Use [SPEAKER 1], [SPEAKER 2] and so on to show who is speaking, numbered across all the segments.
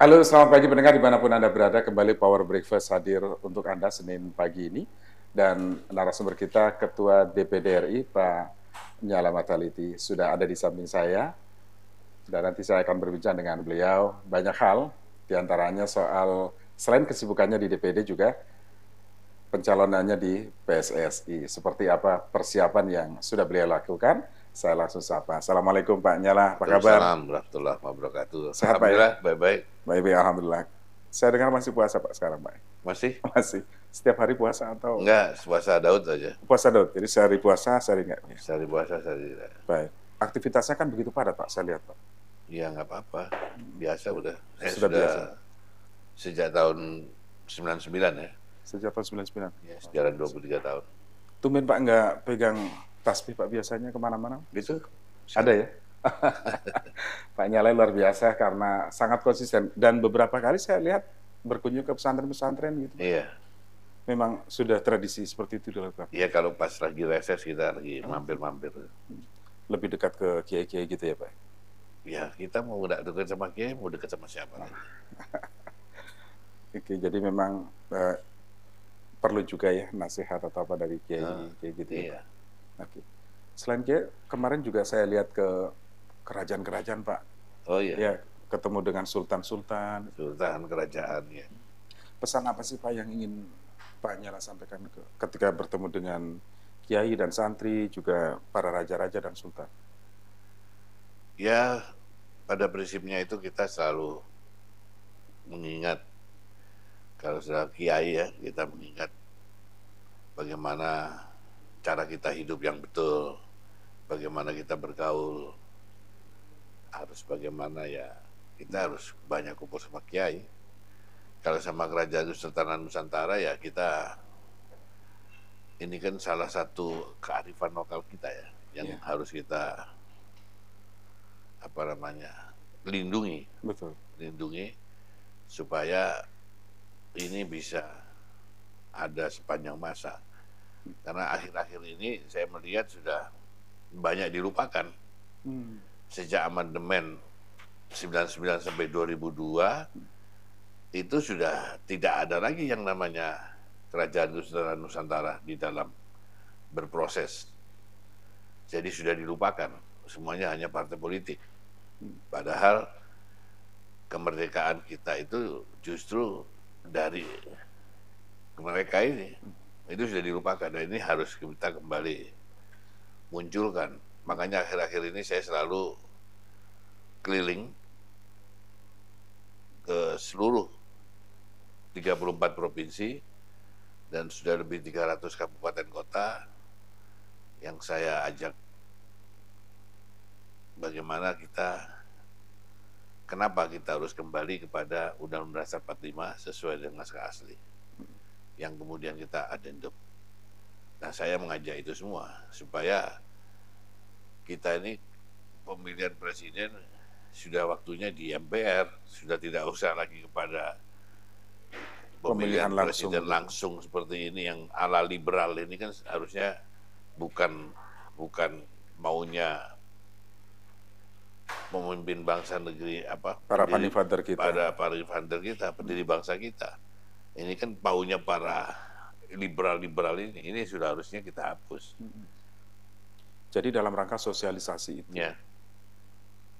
[SPEAKER 1] Halo, selamat pagi pendengar di dimanapun Anda berada. Kembali Power Breakfast hadir untuk Anda Senin pagi ini. Dan narasumber kita Ketua DPD RI, Pak Nyala Mataliti, sudah ada di samping saya. Dan nanti saya akan berbincang dengan beliau banyak hal, diantaranya soal selain kesibukannya di DPD juga pencalonannya di PSSI. Seperti apa persiapan yang sudah beliau lakukan, saya langsung sapa. Assalamualaikum Pak Nyala, apa kabar? Assalamualaikum wabarakatuh. Sehat, ya? baik-baik. Baik-baik, Alhamdulillah. Saya dengar masih puasa Pak sekarang Pak. Masih? Masih. Setiap hari puasa atau? Enggak, puasa Daud saja. Puasa Daud, jadi sehari puasa, sehari enggak? Sehari puasa, sehari enggak. Baik. Aktivitasnya kan begitu padat Pak, saya lihat Pak. Ya enggak apa-apa, hmm. biasa udah. Saya
[SPEAKER 2] sudah, eh, sudah biasa. Sejak tahun
[SPEAKER 1] 99 ya. Sejak tahun 99? Ya, sejarah 23 tahun. Tumben Pak enggak pegang tasbih Pak biasanya kemana-mana? Gitu? Ada ya? Pak Nyalai luar biasa karena sangat konsisten dan beberapa kali saya lihat berkunjung ke pesantren-pesantren gitu. Iya. Memang sudah tradisi seperti itu dilakukan.
[SPEAKER 2] Iya kalau pas lagi reses kita lagi mampir-mampir. Lebih dekat ke kiai-kiai gitu ya Pak? Ya kita mau dekat sama kiai, mau dekat sama siapa
[SPEAKER 1] lagi. Oke, jadi memang uh, perlu juga ya nasihat atau apa dari kiai, ah, kiai gitu ya. Iya. Pak? Oke. Selain itu kemarin juga saya lihat ke kerajaan-kerajaan Pak. Oh iya. Ya, ketemu dengan sultan-sultan. Sultan kerajaan ya. Pesan apa sih Pak yang ingin Pak Nyala sampaikan ke, ketika bertemu dengan kiai dan santri juga para raja-raja dan sultan? Ya, pada prinsipnya itu kita selalu
[SPEAKER 2] mengingat kalau sudah kiai ya kita mengingat bagaimana cara kita hidup yang betul, bagaimana kita bergaul, harus bagaimana ya kita harus banyak kumpul sama kiai. Kalau sama kerajaan Nusantara Nusantara ya kita ini kan salah satu kearifan lokal kita ya yang yeah. harus kita apa namanya lindungi, Betul. lindungi supaya ini bisa ada sepanjang masa karena akhir-akhir ini saya melihat sudah banyak dilupakan. Hmm. Sejak amandemen 99 sampai 2002 itu sudah tidak ada lagi yang namanya kerajaan Nusantara di dalam berproses. Jadi sudah dilupakan, semuanya hanya partai politik. Hmm. Padahal kemerdekaan kita itu justru dari mereka ini hmm itu sudah dilupakan dan ini harus kita kembali munculkan makanya akhir-akhir ini saya selalu keliling ke seluruh 34 provinsi dan sudah lebih 300 kabupaten kota yang saya ajak bagaimana kita kenapa kita harus kembali kepada Undang-Undang Dasar 45 sesuai dengan naskah asli yang kemudian kita adendum. Nah, saya mengajak itu semua supaya kita ini pemilihan presiden sudah waktunya di MPR, sudah tidak usah lagi kepada pemilihan, pemilihan langsung. presiden langsung seperti ini yang ala liberal ini kan harusnya bukan bukan maunya memimpin bangsa negeri apa para pendiri, kita para para kita pendiri bangsa kita ini kan baunya para liberal-liberal ini ini sudah harusnya kita hapus. Jadi dalam rangka
[SPEAKER 1] sosialisasi itu. Ya.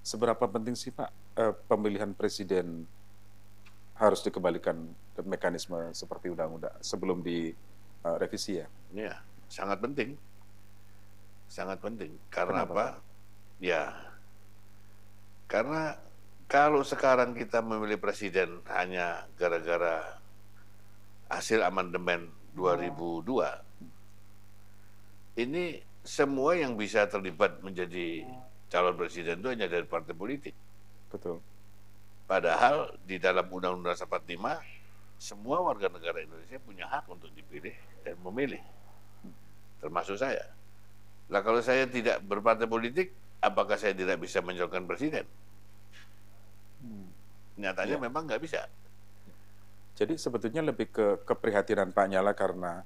[SPEAKER 1] Seberapa penting sih Pak eh, pemilihan presiden harus dikembalikan ke mekanisme seperti undang-undang sebelum direvisi eh,
[SPEAKER 2] ya? Ya, sangat penting. Sangat penting. Karena Kenapa? apa? Ya. Karena kalau sekarang kita memilih presiden hanya gara-gara hasil amandemen 2002 ini semua yang bisa terlibat menjadi calon presiden itu hanya dari partai politik. Betul. Padahal di dalam Undang-Undang 45 semua warga negara Indonesia punya hak untuk dipilih dan memilih. Termasuk saya. Lah kalau saya tidak berpartai politik, apakah saya tidak bisa menjalankan presiden?
[SPEAKER 1] Hmm. Nyatanya
[SPEAKER 2] ya. memang nggak bisa.
[SPEAKER 1] Jadi sebetulnya lebih ke keprihatinan Pak Nyala karena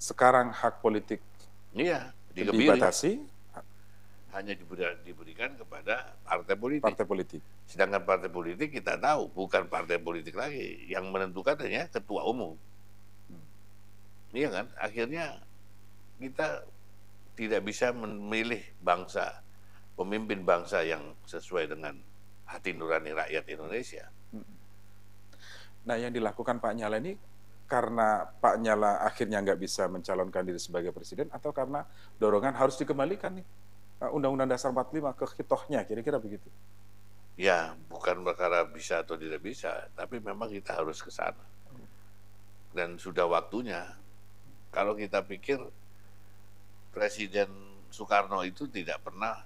[SPEAKER 1] sekarang hak politik iya, dibatasi hanya
[SPEAKER 2] diberikan kepada partai politik. Partai politik. Sedangkan partai politik kita tahu bukan partai politik lagi yang menentukan hanya ketua umum. Hmm. Iya kan? Akhirnya kita tidak bisa memilih bangsa pemimpin bangsa yang sesuai dengan hati nurani rakyat Indonesia.
[SPEAKER 1] Nah, yang dilakukan Pak Nyala ini karena Pak Nyala akhirnya nggak bisa mencalonkan diri sebagai presiden atau karena dorongan harus dikembalikan nih nah, Undang-Undang Dasar 45 ke hitohnya kira-kira begitu.
[SPEAKER 2] Ya, bukan perkara bisa atau tidak bisa, tapi memang kita harus ke sana. Dan sudah waktunya. Kalau kita pikir Presiden Soekarno itu tidak pernah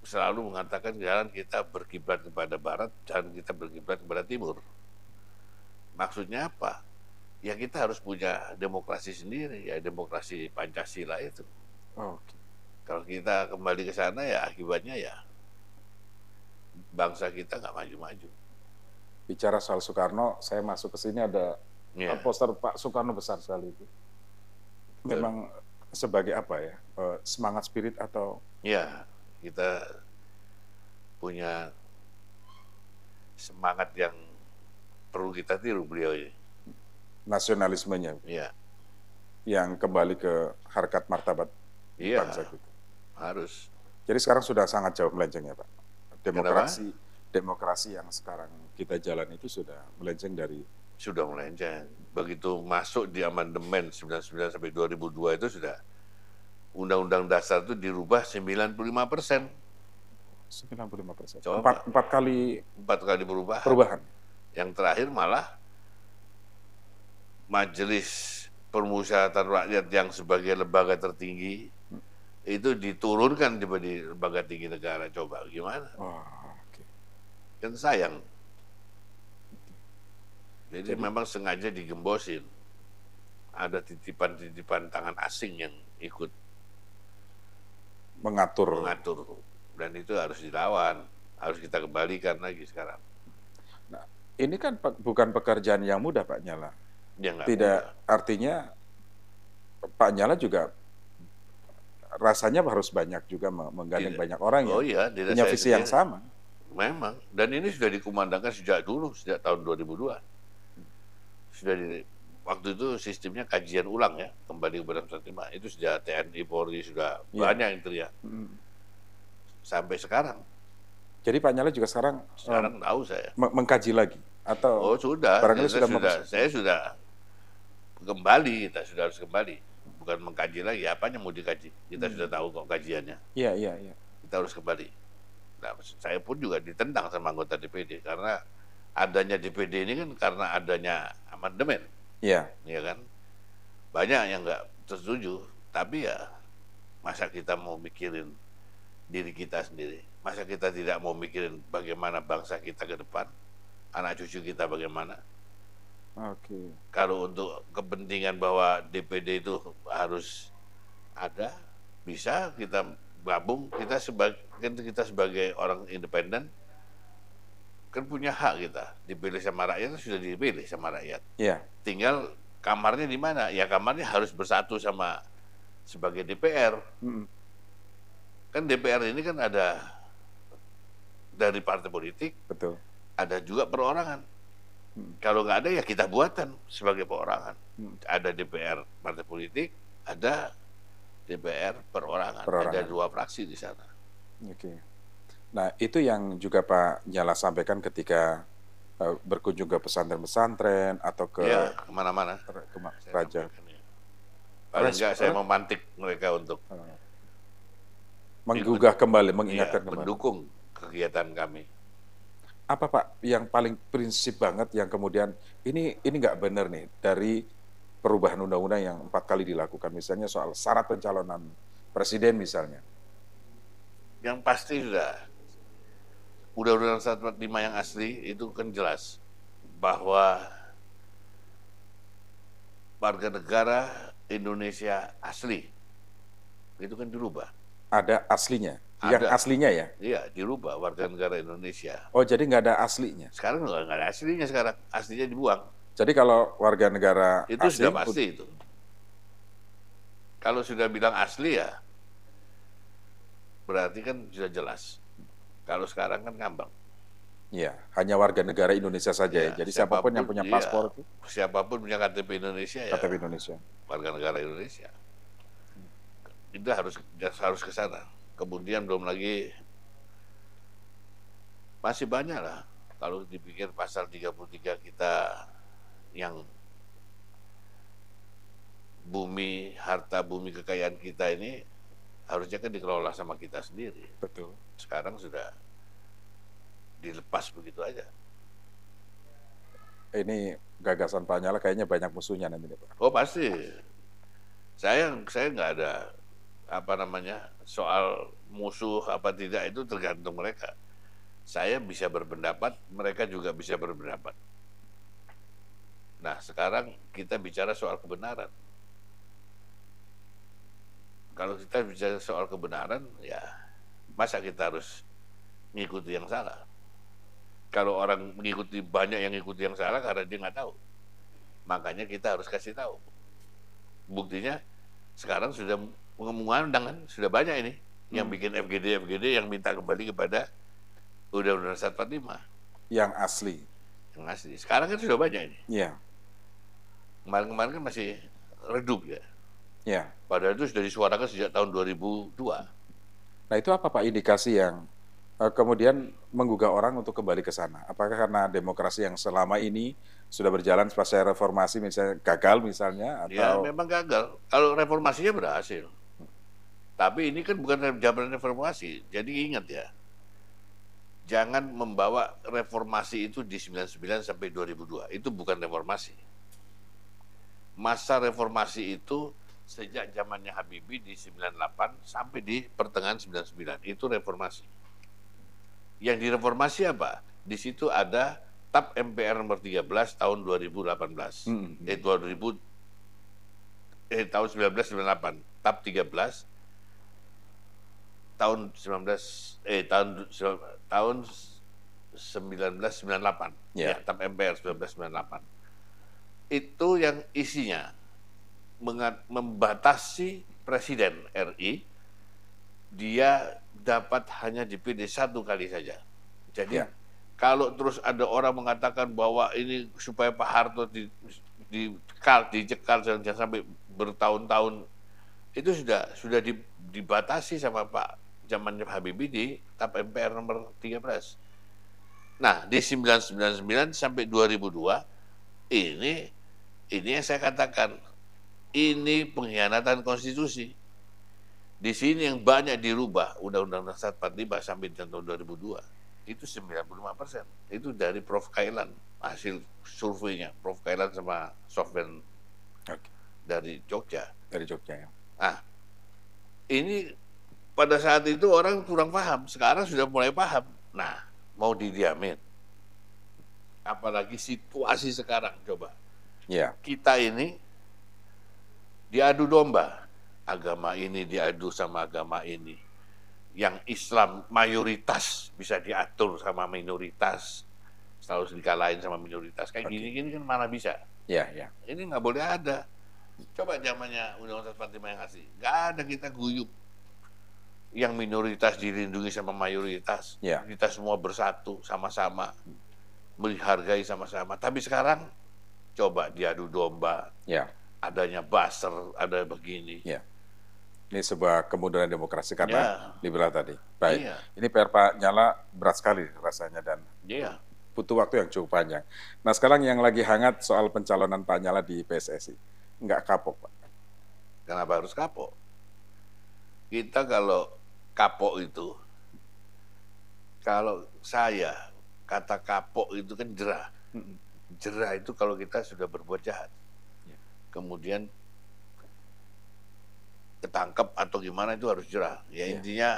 [SPEAKER 2] selalu mengatakan jalan kita berkiblat kepada barat, dan kita berkiblat kepada timur Maksudnya apa? Ya kita harus punya demokrasi sendiri, ya demokrasi Pancasila itu. Oh, okay. Kalau kita kembali ke sana ya akibatnya ya bangsa kita nggak maju-maju.
[SPEAKER 1] Bicara soal Soekarno, saya masuk ke sini ada yeah. poster Pak Soekarno besar sekali itu. Memang Betul. sebagai apa ya? E, semangat spirit atau?
[SPEAKER 2] Ya, kita punya semangat yang perlu kita tiru beliau ini.
[SPEAKER 1] Nasionalismenya. Iya. Yang kembali ke harkat martabat iya, bangsa kita. Harus. Jadi sekarang sudah sangat jauh melenceng ya Pak. Demokrasi Kenapa? demokrasi yang sekarang kita jalan itu sudah melenceng dari sudah melenceng.
[SPEAKER 2] Begitu masuk di amandemen 99 sampai 2002 itu sudah Undang-Undang Dasar itu dirubah 95 persen.
[SPEAKER 1] 95 persen. Empat,
[SPEAKER 2] empat kali empat kali perubahan. Perubahan. Yang terakhir malah Majelis Permusyawaratan Rakyat yang sebagai lembaga tertinggi itu diturunkan di lembaga tinggi negara. Coba gimana? Oh, ah, okay. Kan sayang. Jadi, Jadi memang sengaja digembosin. Ada titipan-titipan tangan asing yang ikut
[SPEAKER 1] mengatur. Mengatur.
[SPEAKER 2] Dan itu harus dilawan, harus kita kembalikan lagi sekarang
[SPEAKER 1] ini kan pe bukan pekerjaan yang mudah Pak Nyala. Ya, Tidak mudah. artinya Pak Nyala juga rasanya harus banyak juga menggandeng banyak orang ya. oh, ya. Iya, punya visi yang sama.
[SPEAKER 2] Memang. Dan ini sudah dikumandangkan sejak dulu, sejak tahun 2002. Sudah di, waktu itu sistemnya kajian ulang ya, kembali ke Badan Itu sudah TNI Polri sudah ya. banyak yang teriak. Hmm. Sampai sekarang.
[SPEAKER 1] Jadi Pak Nyala juga sekarang, sekarang um, tahu saya. mengkaji lagi
[SPEAKER 2] atau oh sudah barangkali ya, sudah, sudah saya sudah kembali kita sudah harus kembali bukan mengkaji lagi apa yang mau dikaji kita hmm. sudah tahu kok kajiannya iya iya iya kita harus kembali nah saya pun juga ditendang sama anggota DPD karena adanya DPD ini kan karena adanya amandemen iya iya kan banyak yang nggak setuju tapi ya masa kita mau mikirin diri kita sendiri masa kita tidak mau mikirin bagaimana bangsa kita ke depan anak cucu kita bagaimana. Oke. Okay. Kalau untuk kepentingan bahwa DPD itu harus ada, bisa kita gabung kita sebagai kan kita sebagai orang independen kan punya hak kita dipilih sama rakyat kan sudah dipilih sama rakyat. Iya. Yeah. Tinggal kamarnya di mana? Ya kamarnya harus bersatu sama sebagai DPR. Mm -hmm. Kan DPR ini kan ada dari partai politik. Betul ada juga perorangan. Hmm. Kalau nggak ada ya kita buatan sebagai perorangan. Hmm. Ada DPR partai politik, ada DPR perorangan. perorangan. Ada dua fraksi di sana.
[SPEAKER 1] Oke. Okay. Nah itu yang juga Pak Nyala sampaikan ketika uh, berkunjung ke pesantren-pesantren atau ke ya,
[SPEAKER 2] kemana-mana. Ke raja.
[SPEAKER 1] Ya. Paling enggak saya
[SPEAKER 2] memantik mereka untuk eh.
[SPEAKER 1] menggugah kembali, iya, mengingatkan ya, kembali. Mendukung
[SPEAKER 2] kegiatan kami
[SPEAKER 1] apa Pak yang paling prinsip banget yang kemudian ini ini nggak benar nih dari perubahan undang-undang yang empat kali dilakukan misalnya soal syarat pencalonan presiden misalnya.
[SPEAKER 2] Yang pasti sudah undang-undang 145 yang asli itu kan jelas bahwa warga negara Indonesia asli itu kan dirubah.
[SPEAKER 1] Ada aslinya. Yang aslinya ya?
[SPEAKER 2] Iya, dirubah warga negara Indonesia.
[SPEAKER 1] Oh, jadi nggak ada aslinya? Sekarang
[SPEAKER 2] nggak ada aslinya sekarang. Aslinya dibuang.
[SPEAKER 1] Jadi kalau warga negara Itu asli, sudah pasti
[SPEAKER 2] itu. Kalau sudah bilang asli ya, berarti kan sudah jelas. Kalau sekarang kan ngambang.
[SPEAKER 1] Iya, hanya warga negara Indonesia saja ya. ya. Jadi siapapun, siapapun yang punya iya. paspor iya,
[SPEAKER 2] itu. Siapapun punya KTP Indonesia KTP ya. KTP Indonesia. Warga negara Indonesia. itu harus harus ke sana kemudian belum lagi masih banyak lah kalau dipikir pasal 33 kita yang bumi, harta bumi kekayaan kita ini harusnya kan dikelola sama kita sendiri. Betul. Sekarang sudah dilepas begitu aja.
[SPEAKER 1] Ini gagasan Pak Nyala kayaknya banyak musuhnya nanti Pak. Oh pasti.
[SPEAKER 2] Saya saya nggak ada apa namanya soal musuh apa tidak itu tergantung mereka. Saya bisa berpendapat, mereka juga bisa berpendapat. Nah sekarang kita bicara soal kebenaran. Kalau kita bicara soal kebenaran, ya masa kita harus mengikuti yang salah? Kalau orang mengikuti banyak yang mengikuti yang salah karena dia nggak tahu, makanya kita harus kasih tahu. Buktinya sekarang sudah pengumuman undangan sudah banyak ini hmm. yang bikin FGD FGD yang minta kembali kepada Undang-Undang lima
[SPEAKER 1] yang asli
[SPEAKER 2] yang asli sekarang kan sudah banyak ini ya kemarin-kemarin kan masih redup ya ya padahal itu sudah disuarakan sejak tahun
[SPEAKER 1] 2002 nah itu apa pak indikasi yang eh, kemudian menggugah orang untuk kembali ke sana apakah karena demokrasi yang selama ini sudah berjalan pasca reformasi misalnya gagal misalnya ya, atau ya
[SPEAKER 2] memang gagal kalau reformasinya berhasil tapi ini kan bukan zaman reformasi. Jadi ingat ya, jangan membawa reformasi itu di 99 sampai 2002. Itu bukan reformasi. Masa reformasi itu sejak zamannya Habibie di 98 sampai di pertengahan 99. Itu reformasi. Yang direformasi apa? Di situ ada TAP MPR nomor 13 tahun 2018. Hmm. Eh 2000 eh tahun 1998, TAP 13 tahun 19 eh tahun tahun 1998 yeah. ya TAP MPR 1998 itu yang isinya membatasi presiden RI dia dapat hanya dipilih satu kali saja jadi yeah. kalau terus ada orang mengatakan bahwa ini supaya Pak Harto di di dicekal sampai bertahun-tahun itu sudah sudah dibatasi sama Pak zamannya Habibie di TAP MPR nomor 13. Nah, di sembilan sampai 2002 ini ini yang saya katakan ini pengkhianatan konstitusi. Di sini yang banyak dirubah Undang-Undang Dasar 45 sampai tahun 2002 itu 95 persen. Itu dari Prof. Kailan hasil surveinya Prof. Kailan sama Sofyan okay. dari Jogja. Dari Jogja ya. Ah, ini pada saat itu orang kurang paham, sekarang sudah mulai paham. Nah, mau didiamin. Apalagi situasi sekarang coba. Ya. Kita ini diadu domba. Agama ini diadu sama agama ini. Yang Islam mayoritas bisa diatur sama minoritas. Selalu lain sama minoritas. Kayak gini-gini kan mana bisa. Ya, ya. Ini nggak boleh ada. Coba zamannya Undang-Undang 45 yang kasih. Nggak ada kita guyup yang minoritas dilindungi sama mayoritas. Ya. Kita semua bersatu sama-sama menghargai sama-sama. Tapi sekarang coba diadu domba. Ya. Adanya baser ada
[SPEAKER 1] begini. Ya. Ini sebuah kemunduran demokrasi karena ya. liberal tadi. Baik. Ya. Ini PR Pak Nyala berat sekali rasanya dan ya. butuh waktu yang cukup panjang. Nah sekarang yang lagi hangat soal pencalonan Pak Nyala di PSSI. Nggak kapok Pak.
[SPEAKER 2] Kenapa harus kapok? Kita kalau kapok itu kalau saya kata kapok itu kan jerah jerah itu kalau kita sudah berbuat jahat ya. kemudian ketangkep atau gimana itu harus jerah ya, ya. intinya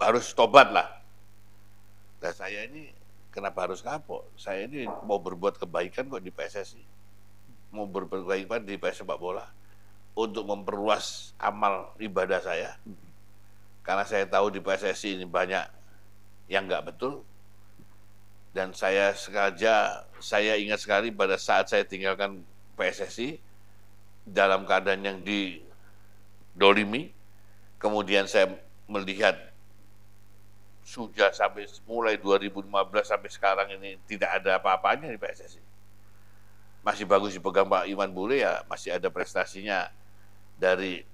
[SPEAKER 2] harus tobat lah nah saya ini kenapa harus kapok saya ini mau berbuat kebaikan kok di PSSI mau berbuat kebaikan di PS sepak bola untuk memperluas amal ibadah saya hmm karena saya tahu di PSSI ini banyak yang nggak betul. Dan saya sengaja, saya ingat sekali pada saat saya tinggalkan PSSI, dalam keadaan yang didolimi, kemudian saya melihat sudah sampai mulai 2015 sampai sekarang ini tidak ada apa-apanya di PSSI. Masih bagus dipegang Pak Iman Bule ya, masih ada prestasinya dari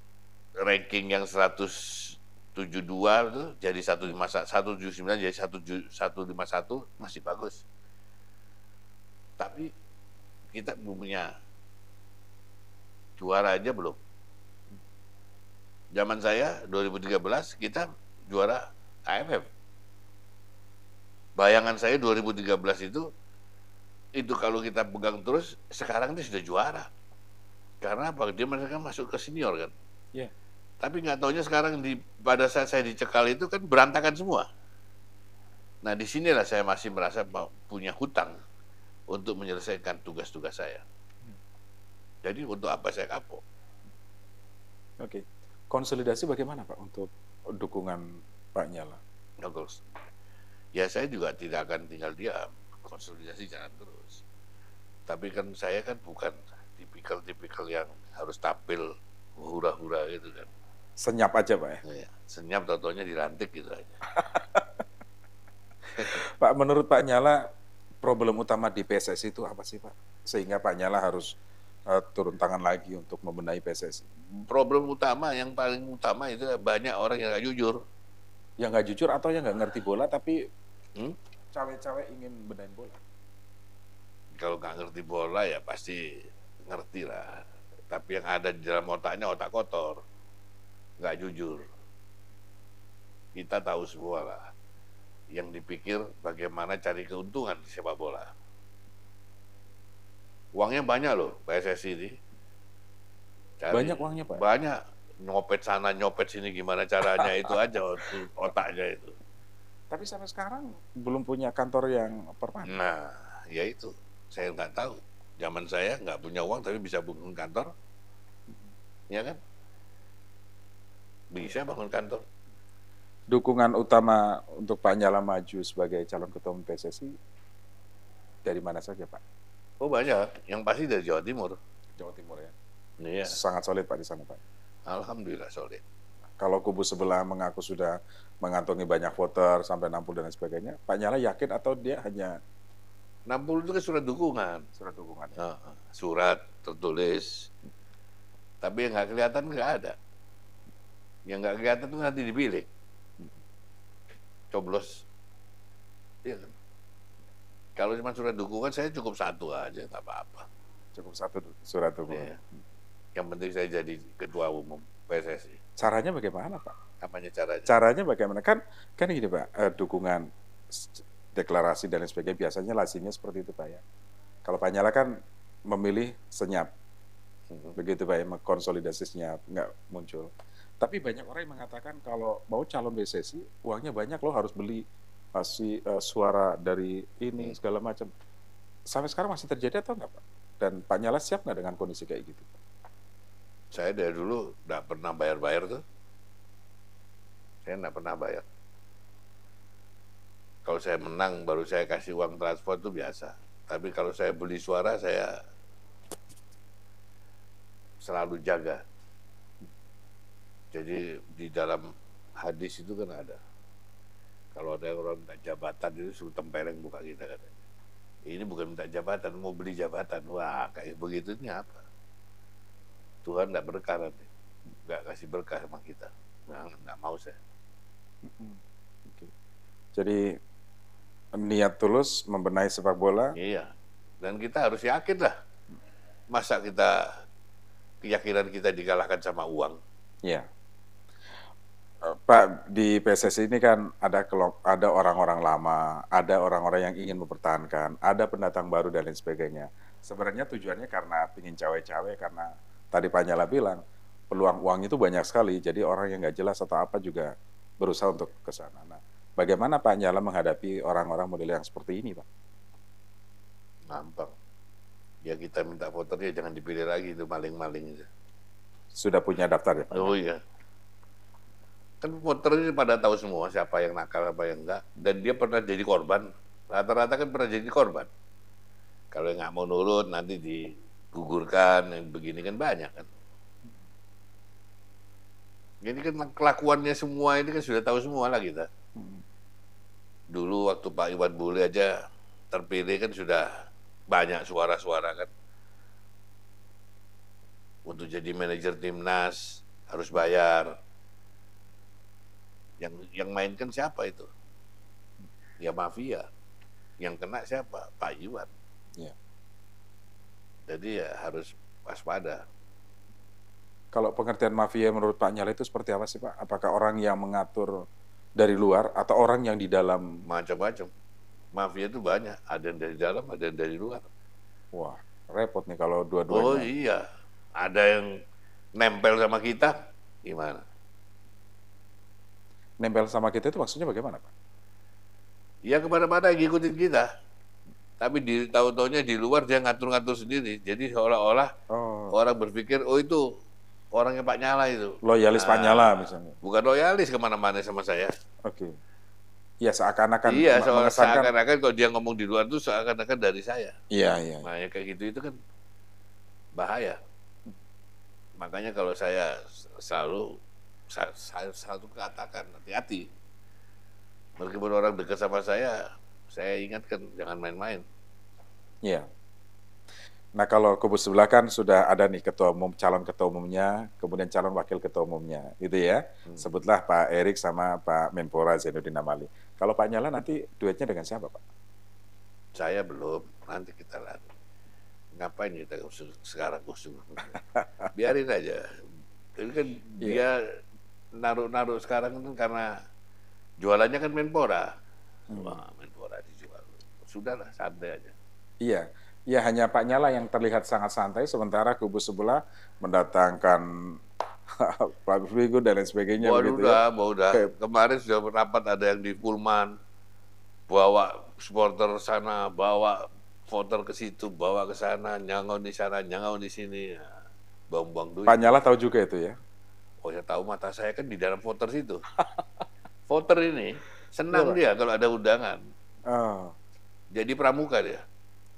[SPEAKER 2] ranking yang 100 72 itu jadi 151 179 jadi 151 masih bagus. Tapi kita belum punya juara aja belum. Zaman saya 2013 kita juara AFF. Bayangan saya 2013 itu itu kalau kita pegang terus sekarang dia sudah juara. Karena apa? Dia mereka masuk ke senior kan. Yeah tapi nggak taunya sekarang di pada saat saya dicekal itu kan berantakan semua. Nah di sinilah saya masih merasa punya hutang untuk menyelesaikan tugas-tugas saya. Jadi untuk apa saya kapok?
[SPEAKER 1] Oke, konsolidasi bagaimana Pak untuk dukungan Pak Nyala?
[SPEAKER 2] Bagus. Ya, ya saya juga tidak akan tinggal diam. Konsolidasi jangan terus. Tapi kan saya kan bukan tipikal-tipikal yang harus tampil hurah
[SPEAKER 1] Senyap aja Pak ya? ya
[SPEAKER 2] senyap tentunya dirantik gitu aja.
[SPEAKER 1] Pak, menurut Pak Nyala, problem utama di PSSI itu apa sih Pak? Sehingga Pak Nyala harus uh, turun tangan lagi untuk membenahi PSSI.
[SPEAKER 2] Problem utama, yang paling utama itu banyak orang yang nggak jujur. Yang nggak jujur atau yang nggak
[SPEAKER 1] ngerti bola tapi hmm? cawe-cawe ingin benahin bola?
[SPEAKER 2] Kalau nggak ngerti bola ya pasti ngerti lah. Tapi yang ada di dalam otaknya otak kotor nggak jujur. Kita tahu semua lah yang dipikir bagaimana cari keuntungan di sepak bola. Uangnya banyak loh PSSI ini. Cari, banyak uangnya Pak? Banyak. Nyopet sana, nyopet sini, gimana caranya itu aja otaknya itu.
[SPEAKER 1] Tapi sampai sekarang belum punya kantor yang permanen. Nah, ya itu.
[SPEAKER 2] Saya nggak tahu. Zaman saya nggak punya uang tapi bisa bangun kantor. Ya kan? bisa bangun kantor.
[SPEAKER 1] Dukungan utama untuk Pak Nyala maju sebagai calon ketua umum PSSI dari mana saja Pak?
[SPEAKER 2] Oh banyak, yang pasti dari Jawa Timur. Jawa Timur ya?
[SPEAKER 1] Iya. Sangat solid Pak di sana Pak?
[SPEAKER 2] Alhamdulillah solid.
[SPEAKER 1] Kalau kubu sebelah mengaku sudah mengantongi banyak voter sampai 60 dan sebagainya, Pak Nyala yakin atau dia hanya 60 itu kan surat dukungan.
[SPEAKER 2] Surat dukungan. Ya. Surat tertulis. Tapi yang nggak kelihatan nggak ada. Yang nggak kelihatan itu nanti dipilih. Coblos. ya Kalau cuma surat dukungan saya cukup satu aja, nggak apa-apa. Cukup satu
[SPEAKER 1] surat dukungan. ya.
[SPEAKER 2] Yang penting saya jadi ketua umum PSSI.
[SPEAKER 1] Caranya bagaimana Pak?
[SPEAKER 2] namanya caranya?
[SPEAKER 1] Caranya bagaimana? Kan kan gini Pak, eh, dukungan deklarasi dan lain sebagainya biasanya lazimnya seperti itu Pak ya. Kalau Pak Nyala kan memilih senyap. Hmm. Begitu Pak ya, konsolidasi senyap, nggak muncul. Tapi banyak orang yang mengatakan kalau mau calon BCC uangnya banyak lo harus beli si uh, eh, suara dari ini segala macam. Sampai sekarang masih terjadi atau enggak Pak? Dan Pak Nyala siap nggak dengan kondisi kayak gitu? Saya dari dulu nggak pernah bayar-bayar tuh. Saya nggak pernah bayar.
[SPEAKER 2] Kalau saya menang baru saya kasih uang transport itu biasa. Tapi kalau saya beli suara saya selalu jaga jadi di dalam hadis itu kan ada. Kalau ada orang minta jabatan itu suruh tempeleng buka kita katanya. Ini bukan minta jabatan, mau beli jabatan. Wah, kayak begitu ini apa? Tuhan tidak berkah nanti. Nggak kasih berkah sama kita. Nah, nggak mau saya.
[SPEAKER 1] Jadi niat tulus membenahi sepak bola. Iya.
[SPEAKER 2] Dan kita harus yakin lah. Masa kita keyakinan kita dikalahkan sama uang.
[SPEAKER 1] Iya. Pak di PSSI ini kan ada kelok, ada orang-orang lama, ada orang-orang yang ingin mempertahankan, ada pendatang baru dan lain sebagainya. Sebenarnya tujuannya karena ingin cawe-cawe karena tadi Pak Nyala bilang peluang uang itu banyak sekali, jadi orang yang nggak jelas atau apa juga berusaha untuk ke sana. Nah, bagaimana Pak Nyala menghadapi orang-orang model yang seperti ini, Pak? Nampak.
[SPEAKER 2] Ya kita minta voternya jangan dipilih lagi itu maling-maling.
[SPEAKER 1] Sudah punya daftar ya? Oh iya
[SPEAKER 2] kan voter ini pada tahu semua siapa yang nakal apa yang enggak dan dia pernah jadi korban rata-rata kan pernah jadi korban kalau yang nggak mau nurut nanti digugurkan yang begini kan banyak kan ini kan kelakuannya semua ini kan sudah tahu semua lah kita dulu waktu Pak Iwan Bule aja terpilih kan sudah banyak suara-suara kan untuk jadi manajer timnas harus bayar yang yang mainkan siapa itu ya mafia yang kena siapa Pak Iwan
[SPEAKER 1] ya. jadi ya harus waspada kalau pengertian mafia menurut Pak Nyala itu seperti apa sih Pak apakah orang yang mengatur dari luar atau orang yang di dalam macam-macam mafia itu banyak ada yang dari dalam ada yang dari luar wah repot nih kalau dua-duanya oh
[SPEAKER 2] iya ada yang nempel sama
[SPEAKER 1] kita gimana nempel sama kita itu maksudnya bagaimana Pak?
[SPEAKER 2] Ya kemana-mana ngikutin kita. Tapi di
[SPEAKER 1] tahun-tahunnya di
[SPEAKER 2] luar dia ngatur-ngatur sendiri. Jadi seolah-olah oh. orang berpikir, oh itu orangnya Pak Nyala itu. Loyalis nah, Pak ah, Nyala misalnya. Bukan loyalis kemana-mana sama saya.
[SPEAKER 1] Oke. Okay. Ya seakan-akan. Iya seakan-akan
[SPEAKER 2] kalau dia ngomong di luar itu seakan-akan dari saya. Iya iya. Nah ya kayak gitu itu kan bahaya. Makanya kalau saya selalu saya, satu selalu katakan hati-hati. Meskipun orang dekat sama saya, saya ingatkan jangan main-main.
[SPEAKER 1] Ya. Nah kalau kubu sebelah kan sudah ada nih ketua umum, calon ketua umumnya, kemudian calon wakil ketua umumnya, gitu ya. Hmm. Sebutlah Pak Erik sama Pak Menpora Zainuddin Amali. Kalau Pak Nyala nanti duetnya dengan siapa Pak? Saya belum, nanti kita lihat.
[SPEAKER 2] Ngapain kita sekarang usung? Biarin aja. Ini kan iya. dia naruh-naruh sekarang kan karena jualannya kan Menpora. Hmm. Wah, Menpora dijual. Sudahlah, santai aja.
[SPEAKER 1] Iya. Ya hanya Pak Nyala yang terlihat sangat santai, sementara kubu sebelah mendatangkan Pak figure dan lain sebagainya. Wah, begitu udah, ya. udah. Okay.
[SPEAKER 2] Kemarin sudah rapat ada yang di Pullman, bawa supporter sana, bawa voter ke situ, bawa ke sana, nyangau di sana, nyangau di sini. Nah, buang tuh. duit. Pak Nyala
[SPEAKER 1] tahu juga itu ya?
[SPEAKER 2] Oh saya tahu mata saya kan di dalam voter situ. voter ini senang Betul. dia kalau ada undangan. Oh. Jadi pramuka dia.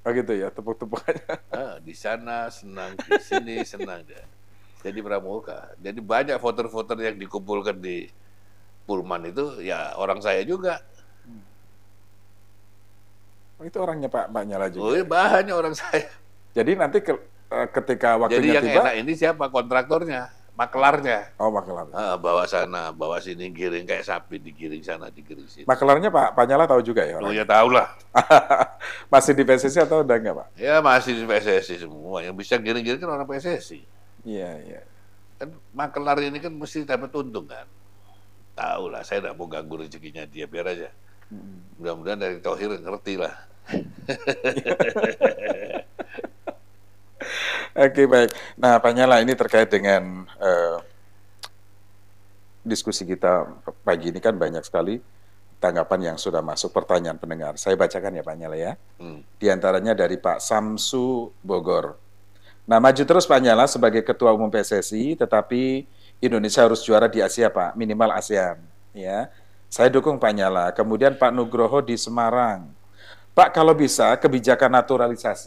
[SPEAKER 1] Oh gitu ya, tepuk-tepukannya.
[SPEAKER 2] Ah, di sana senang, di sini senang dia. Jadi pramuka. Jadi banyak voter-voter yang dikumpulkan di Pulman itu ya orang saya juga.
[SPEAKER 1] Oh, itu orangnya Pak Pak Nyala juga. Oh, iya, ya, bahannya orang saya. Jadi nanti ke, eh, ketika waktunya tiba. Jadi yang tiba, enak ini siapa kontraktornya? makelarnya.
[SPEAKER 2] Oh, makelar. Uh, bawa sana, bawa sini, giring kayak sapi digiring sana, digiring sini.
[SPEAKER 1] Makelarnya Pak Panyala tahu juga ya? Orang? Oh ya tahu lah. masih di PSSI atau udah enggak Pak?
[SPEAKER 2] Ya masih di PSSI semua. Yang bisa giring-giring kan orang PSSI. Iya, iya. Kan makelar ini kan mesti dapat untung kan. Tahu lah, saya tidak mau ganggu rezekinya dia, biar aja. Mudah-mudahan dari Tohir ngerti lah.
[SPEAKER 1] Oke baik. Nah Pak Nyala ini terkait dengan uh, diskusi kita pagi ini kan banyak sekali tanggapan yang sudah masuk pertanyaan pendengar. Saya bacakan ya Pak Nyala ya. Hmm. Di antaranya dari Pak Samsu Bogor. Nah maju terus Pak Nyala sebagai Ketua Umum PSSI, tetapi Indonesia harus juara di Asia Pak, minimal ASEAN. Ya, saya dukung Pak Nyala. Kemudian Pak Nugroho di Semarang. Pak kalau bisa kebijakan naturalisasi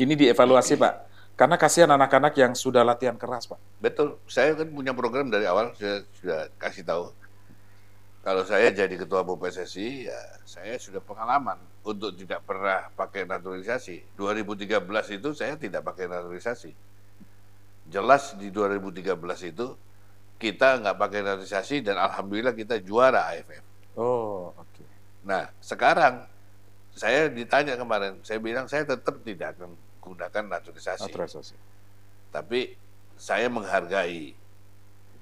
[SPEAKER 1] ini dievaluasi Pak. Karena kasihan anak-anak yang sudah latihan keras Pak.
[SPEAKER 2] Betul. Saya kan punya program dari awal, saya sudah kasih tahu. Kalau saya jadi ketua umum PSSI, ya saya sudah pengalaman untuk tidak pernah pakai naturalisasi. 2013 itu saya tidak pakai naturalisasi. Jelas di 2013 itu kita nggak pakai naturalisasi dan alhamdulillah kita juara AFF. Oh, oke. Okay. Nah, sekarang saya ditanya kemarin, saya bilang saya tetap tidak akan gunakan naturalisasi. naturalisasi. Tapi saya menghargai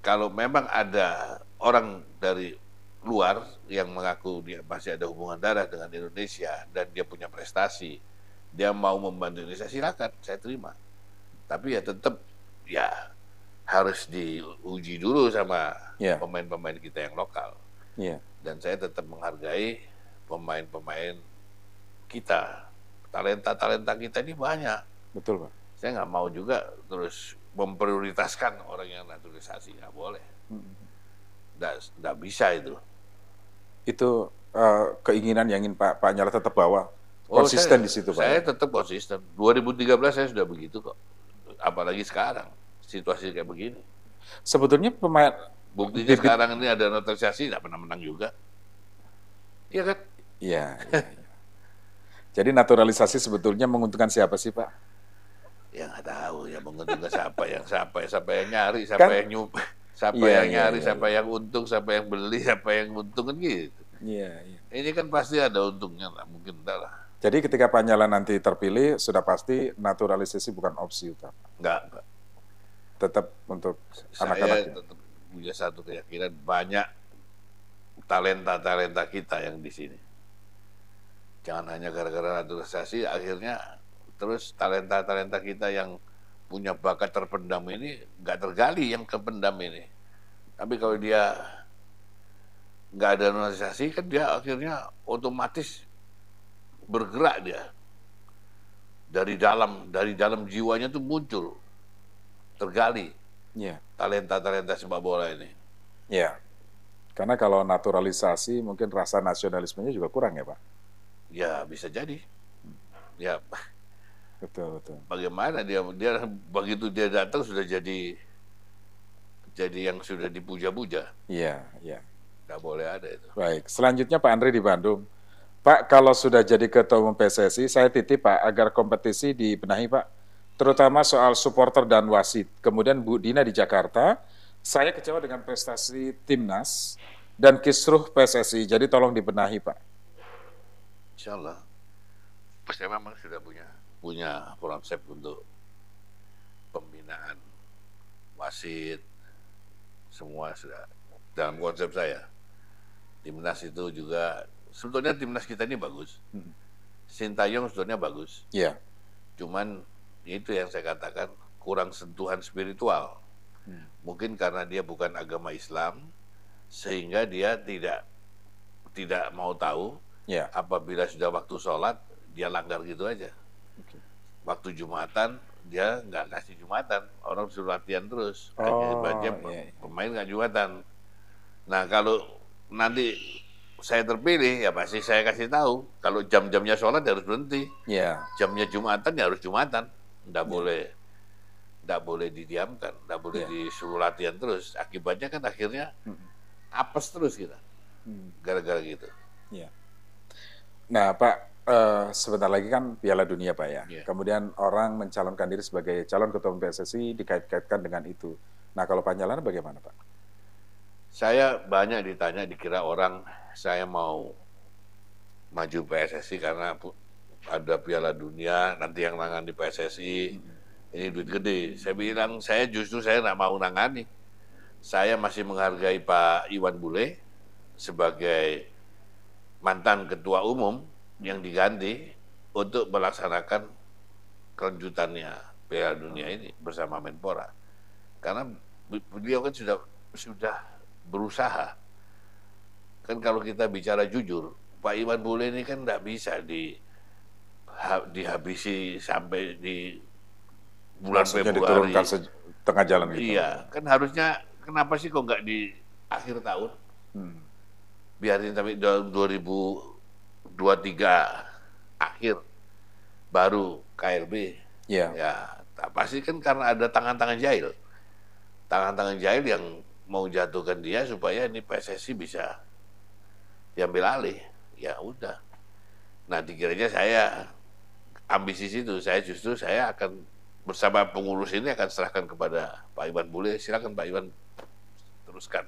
[SPEAKER 2] kalau memang ada orang dari luar yang mengaku dia masih ada hubungan darah dengan Indonesia dan dia punya prestasi, dia mau membantu Indonesia silakan, saya terima. Tapi ya tetap ya harus diuji dulu sama ya. pemain-pemain yeah. kita yang lokal. Yeah. Dan saya tetap menghargai pemain-pemain kita talenta-talenta kita ini banyak. Betul, Pak. Saya nggak mau juga terus memprioritaskan orang yang naturalisasi. Nggak boleh.
[SPEAKER 1] Mm-hmm. Nggak hmm. bisa itu. Itu uh, keinginan yang ingin Pak, Pak Nyala tetap bawa? Konsisten oh, saya, di situ, Pak? Saya
[SPEAKER 2] tetap konsisten. 2013 saya sudah begitu kok. Apalagi sekarang. Situasi kayak begini.
[SPEAKER 1] Sebetulnya pemain... Buktinya sekarang
[SPEAKER 2] ini ada naturalisasi, nggak pernah menang juga. Iya kan?
[SPEAKER 1] Iya. iya jadi naturalisasi sebetulnya menguntungkan siapa sih Pak?
[SPEAKER 2] Ya nggak tahu ya menguntungkan siapa yang siapa ya, siapa yang nyari siapa kan? yang nyup siapa yeah, yang iya, nyari yeah, siapa iya. yang untung siapa yang beli siapa yang untung kan gitu.
[SPEAKER 1] Iya, iya.
[SPEAKER 2] Ini kan pasti ada untungnya lah mungkin enggak lah.
[SPEAKER 1] Jadi ketika Pak nanti terpilih, sudah pasti naturalisasi bukan opsi utama. Enggak, enggak. Tetap untuk anak-anak. Saya
[SPEAKER 2] tetap punya satu keyakinan banyak talenta-talenta kita yang di sini jangan hanya gara-gara naturalisasi akhirnya terus talenta-talenta kita yang punya bakat terpendam ini nggak tergali yang kependam ini tapi kalau dia nggak ada naturalisasi kan dia akhirnya otomatis bergerak dia dari dalam dari dalam jiwanya tuh muncul tergali yeah. talenta talenta sepak bola ini
[SPEAKER 1] ya yeah. karena kalau naturalisasi mungkin rasa nasionalismenya juga kurang ya pak
[SPEAKER 2] ya bisa jadi ya betul betul bagaimana dia dia begitu dia datang sudah jadi jadi yang sudah dipuja-puja iya iya nggak boleh ada itu
[SPEAKER 1] baik selanjutnya Pak Andri di Bandung Pak kalau sudah jadi ketua umum PSSI saya titip Pak agar kompetisi dibenahi Pak terutama soal supporter dan wasit kemudian Bu Dina di Jakarta saya kecewa dengan prestasi timnas dan kisruh PSSI jadi tolong dibenahi Pak Insya Allah.
[SPEAKER 2] Pasti memang sudah punya punya konsep untuk pembinaan wasit semua sudah dalam konsep saya. Timnas itu juga sebetulnya timnas kita ini bagus. Hmm. Sintayong sebetulnya bagus. Iya. Yeah. Cuman itu yang saya katakan kurang sentuhan spiritual. yeah. Hmm. Mungkin karena dia bukan agama Islam sehingga dia tidak tidak mau tahu Ya. apabila sudah waktu sholat dia langgar gitu aja okay. waktu jumatan dia nggak kasih jumatan orang suruh latihan terus oh, iya, iya. pemain nggak jumatan nah kalau nanti saya terpilih ya pasti saya kasih tahu kalau jam-jamnya sholat ya harus berhenti Ya. jamnya jumatan ya harus jumatan nggak ya. boleh nggak boleh didiamkan nggak boleh yeah. disuruh latihan terus akibatnya kan akhirnya -hmm. apes terus kita mm. gara-gara
[SPEAKER 1] gitu yeah. Nah, Pak, uh, sebentar lagi kan Piala Dunia, Pak ya. Yeah. Kemudian orang mencalonkan diri sebagai calon ketua PSSI dikait-kaitkan dengan itu. Nah, kalau Panjalan bagaimana, Pak?
[SPEAKER 2] Saya banyak ditanya, dikira orang saya mau maju PSSI karena ada Piala Dunia, nanti yang nangan di PSSI, hmm. ini duit gede. Saya bilang, saya justru saya nggak mau nangani. Saya masih menghargai Pak Iwan Bule sebagai mantan ketua umum yang diganti untuk melaksanakan kelanjutannya Piala Dunia ini bersama Menpora. Karena beliau kan sudah sudah berusaha. Kan kalau kita bicara jujur, Pak Iwan Bule ini kan tidak bisa di dihabisi sampai di
[SPEAKER 1] bulan Maksudnya Februari. diturunkan tengah jalan gitu.
[SPEAKER 2] Iya, kan harusnya kenapa sih kok nggak di akhir tahun? Hmm biarin sampai 2023 akhir baru KLB iya. ya ya pasti kan karena ada tangan-tangan jahil tangan-tangan jahil yang mau jatuhkan dia supaya ini PSSI bisa diambil alih ya udah nah dikiranya saya ambisi situ saya justru saya akan bersama pengurus ini akan serahkan kepada Pak Iwan Bule silakan Pak Iwan teruskan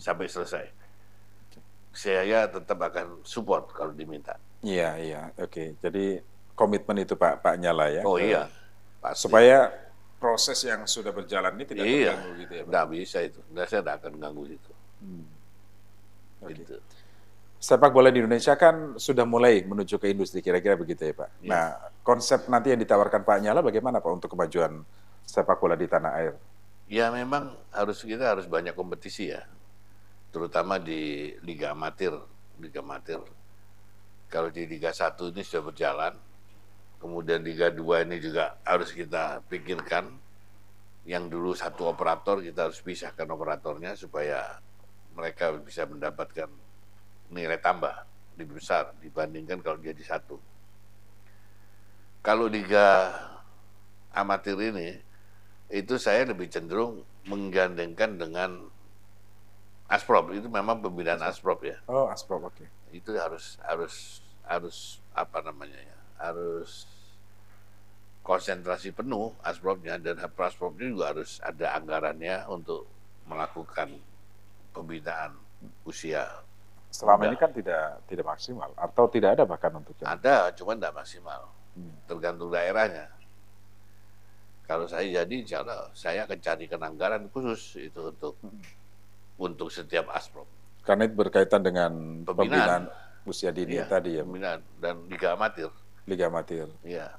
[SPEAKER 2] sampai selesai saya
[SPEAKER 1] tetap akan support kalau diminta. Iya, iya. Oke. Jadi komitmen itu Pak Pak Nyala ya. Oh iya. Pak Supaya proses yang sudah berjalan ini tidak iya, terganggu gitu ya. Tidak bisa itu. Nggak, saya tidak akan ganggu itu. Hmm. Okay. Gitu. Sepak bola di Indonesia kan sudah mulai menuju ke industri kira-kira begitu ya Pak. Ya. Nah konsep nanti yang ditawarkan Pak Nyala bagaimana Pak untuk kemajuan sepak bola di tanah air?
[SPEAKER 2] Ya memang harus kita harus banyak kompetisi ya terutama di liga amatir, liga amatir. Kalau di liga 1 ini sudah berjalan, kemudian liga 2 ini juga harus kita pikirkan yang dulu satu operator kita harus pisahkan operatornya supaya mereka bisa mendapatkan nilai tambah lebih besar dibandingkan kalau jadi satu. Kalau liga amatir ini itu saya lebih cenderung menggandengkan dengan Asprop itu memang pembinaan Asprop ya.
[SPEAKER 1] Oh Asprop oke. Okay.
[SPEAKER 2] Itu harus harus harus apa namanya ya harus konsentrasi penuh Aspropnya dan Aspropnya juga harus ada anggarannya untuk melakukan pembinaan usia. Selama muda. ini kan tidak tidak maksimal
[SPEAKER 1] atau tidak ada bahkan untuk yang...
[SPEAKER 2] ada cuma tidak maksimal hmm. tergantung daerahnya. Kalau saya jadi insya saya akan cari anggaran khusus itu untuk hmm untuk setiap aspro.
[SPEAKER 1] Karena itu berkaitan dengan pembinaan, pembinaan usia dini ya, tadi ya. Pembinaan dan liga amatir. Liga amatir. Iya.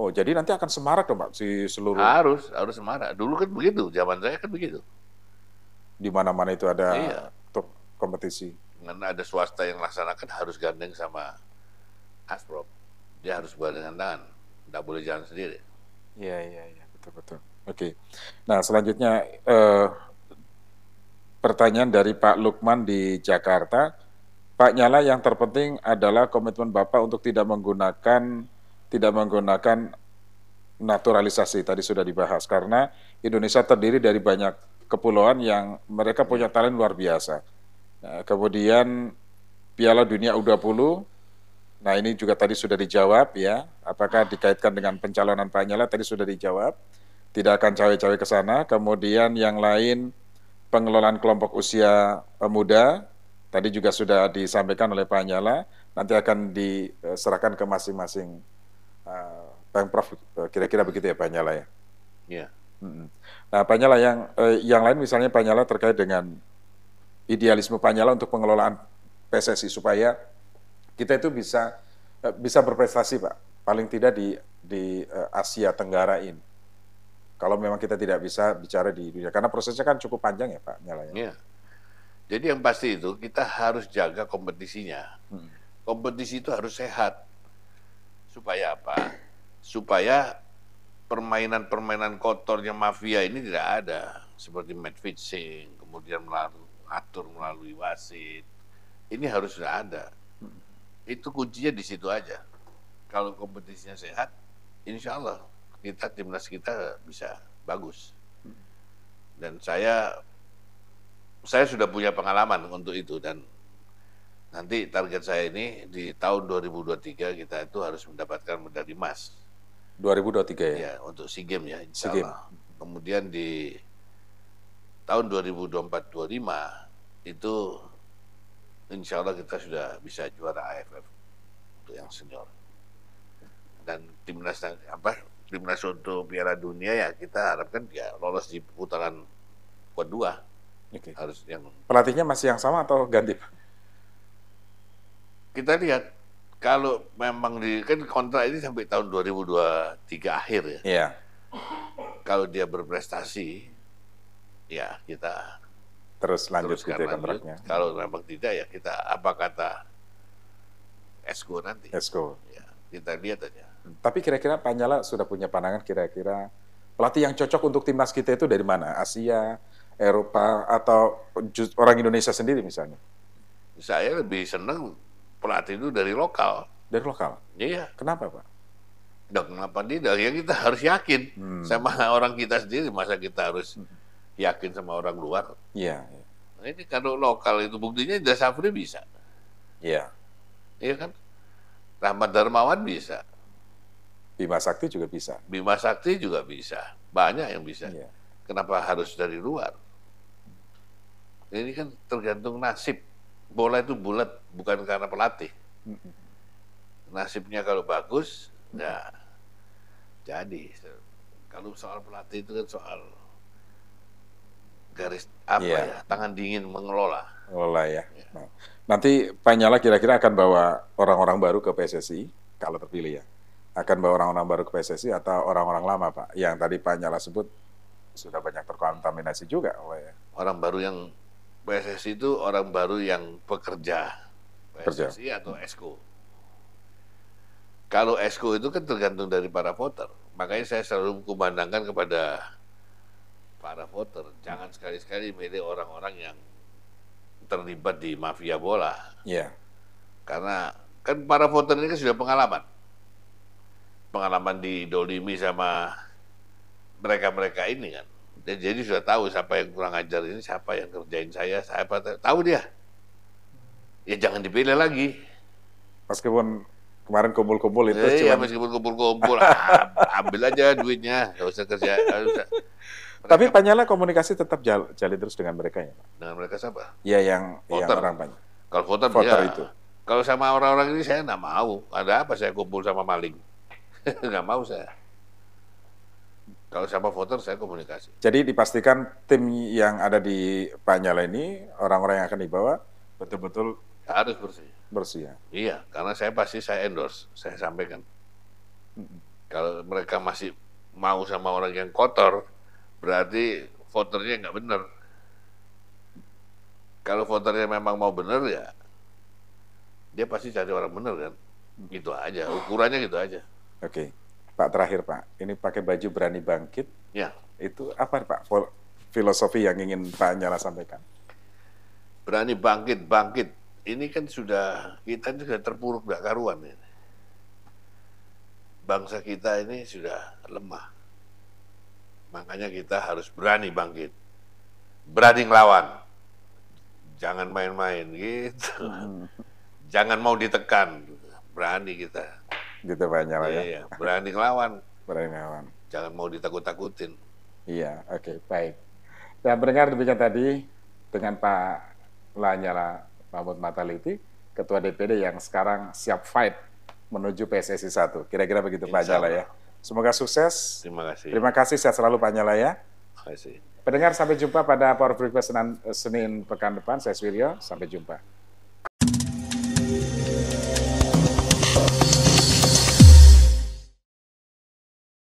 [SPEAKER 1] Oh, jadi nanti akan semarak dong, Pak, si seluruh. Harus, harus semarak. Dulu kan begitu, zaman saya kan begitu. Di mana-mana itu ada iya. kompetisi.
[SPEAKER 2] Karena ada swasta yang laksanakan harus gandeng sama Asprop. Dia harus buat dengan tangan, tidak boleh jalan sendiri. Iya, iya, iya, betul-betul.
[SPEAKER 1] Oke. Okay. Nah, selanjutnya eh, pertanyaan dari Pak Lukman di Jakarta. Pak Nyala yang terpenting adalah komitmen Bapak untuk tidak menggunakan tidak menggunakan naturalisasi tadi sudah dibahas karena Indonesia terdiri dari banyak kepulauan yang mereka punya talent luar biasa. Nah, kemudian Piala Dunia U20 Nah ini juga tadi sudah dijawab ya, apakah dikaitkan dengan pencalonan Pak Nyala tadi sudah dijawab, tidak akan cawe-cawe ke sana. Kemudian yang lain pengelolaan kelompok usia eh, muda tadi juga sudah disampaikan oleh Pak Nyala nanti akan diserahkan ke masing-masing uh, pemprov eh, kira-kira begitu ya Pak Nyala ya. Iya. Nah Pak Nyala yang eh, yang lain misalnya Pak Nyala terkait dengan idealisme Pak Nyala untuk pengelolaan PSSI supaya kita itu bisa bisa berprestasi Pak paling tidak di di Asia Tenggara ini. Kalau memang kita tidak bisa bicara di dunia, karena prosesnya kan cukup panjang ya Pak Nyalanya.
[SPEAKER 2] Ya. Jadi yang pasti itu kita harus jaga kompetisinya. Hmm. Kompetisi itu harus sehat. Supaya apa? Supaya permainan-permainan kotornya mafia ini tidak ada. Seperti match fixing, kemudian melalui, atur melalui wasit. Ini harus tidak ada. Hmm. Itu kuncinya di situ aja. Kalau kompetisinya sehat, insya Allah kita timnas kita bisa bagus. Dan saya saya sudah punya pengalaman untuk itu dan nanti target saya ini di tahun 2023 kita itu harus mendapatkan medali emas. 2023 ya. Ya, untuk SEA Games ya insya Game. Kemudian di tahun 2024 2025 itu insya Allah kita sudah bisa juara AFF untuk yang senior. Dan timnas apa timnas untuk Piala Dunia ya kita harapkan dia lolos di putaran kedua. Okay. Harus yang
[SPEAKER 1] pelatihnya masih yang sama atau ganti?
[SPEAKER 2] Kita lihat kalau memang di kan kontrak ini sampai tahun 2023 akhir ya. Iya. Kalau dia berprestasi ya kita
[SPEAKER 1] terus lanjut ke gitu ya kontraknya.
[SPEAKER 2] Kalau memang tidak ya kita apa kata
[SPEAKER 1] Esko nanti. Esko. Ya, kita lihat aja. Tapi kira-kira Pak Nyala sudah punya pandangan kira-kira pelatih yang cocok untuk timnas kita itu dari mana? Asia, Eropa, atau orang Indonesia sendiri misalnya? Saya
[SPEAKER 2] lebih senang pelatih itu dari lokal. Dari lokal? Iya. Kenapa Pak? Nah, kenapa tidak? Ya kita harus yakin hmm. sama orang kita sendiri. Masa kita harus hmm. yakin sama orang luar? Iya. Ya. ini kalau lokal itu buktinya Indra Safri bisa. Iya. Iya kan? Rahmat Darmawan bisa.
[SPEAKER 1] Bima Sakti juga bisa.
[SPEAKER 2] Bima Sakti juga bisa. Banyak yang bisa. Iya. Kenapa harus dari luar? Ini kan tergantung nasib. Bola itu bulat bukan karena pelatih. Nasibnya kalau bagus, ya jadi. Kalau soal pelatih itu kan soal garis apa iya. ya,
[SPEAKER 1] tangan dingin mengelola. Mengelola ya. ya. nanti Pak Nyala kira-kira akan bawa orang-orang baru ke PSSI kalau terpilih ya akan bawa orang-orang baru ke PSSI atau orang-orang lama Pak? Yang tadi Pak Nyala sebut sudah banyak terkontaminasi juga
[SPEAKER 2] oleh ya? orang baru yang PSSI itu orang baru yang pekerja PSSI Kerja. atau esko. Kalau esko itu kan tergantung dari para voter. Makanya saya selalu kumandangkan kepada para voter, jangan sekali-sekali milih orang-orang yang terlibat di mafia bola. Iya. Yeah. Karena kan para voter ini kan sudah pengalaman pengalaman di Dolimi sama mereka-mereka ini kan. Dan jadi sudah tahu siapa yang kurang ajar ini, siapa yang kerjain saya, siapa tahu dia. Ya jangan
[SPEAKER 1] dipilih lagi. Meskipun kemarin kumpul-kumpul itu eh, cuman...
[SPEAKER 2] meskipun kumpul-kumpul ambil aja duitnya, nggak usah kerja. Gak usah. Mereka...
[SPEAKER 1] Tapi Panyala komunikasi tetap jal jalin terus dengan mereka ya.
[SPEAKER 2] Dengan mereka siapa?
[SPEAKER 1] Ya yang voter. yang orang banyak.
[SPEAKER 2] Kalau voter, voter ya. itu. Kalau sama orang-orang ini saya nggak mau. Ada apa saya kumpul sama maling? nggak mau saya. Kalau siapa voter saya komunikasi.
[SPEAKER 1] Jadi dipastikan tim yang ada di pak nyala ini orang-orang yang akan dibawa betul-betul
[SPEAKER 2] harus bersih. Bersih ya. Iya, karena saya pasti saya endorse, saya sampaikan. Kalau mereka masih mau sama orang yang kotor, berarti voternya nggak benar. Kalau voternya memang mau benar ya, dia pasti cari orang benar kan. Gitu aja, ukurannya gitu aja.
[SPEAKER 1] Oke, Pak terakhir Pak, ini pakai baju berani bangkit. Ya. Itu apa Pak filosofi yang ingin Pak Nyala sampaikan?
[SPEAKER 2] Berani bangkit, bangkit. Ini kan sudah kita ini sudah terpuruk gak karuan ini. Bangsa kita ini sudah lemah. Makanya kita harus berani bangkit. Berani ngelawan. Jangan main-main gitu. Hmm. Jangan mau ditekan. Berani kita
[SPEAKER 1] gitu Pak Nyala iya, ya. Iya.
[SPEAKER 2] Berani ngelawan.
[SPEAKER 1] Berani ngelawan. Jangan mau ditakut-takutin. Iya, oke, okay, baik. Dan mendengar demikian tadi dengan Pak Lanyala Mahmud Mataliti, Ketua DPD yang sekarang siap fight menuju PSSI 1. Kira-kira begitu Insya Pak Nyala ya. Semoga sukses. Terima kasih. Terima kasih sehat selalu Pak Nyala ya. Terima kasih. Pendengar sampai jumpa pada Power Breakfast Senin, Senin pekan depan. Saya Swiryo, sampai jumpa.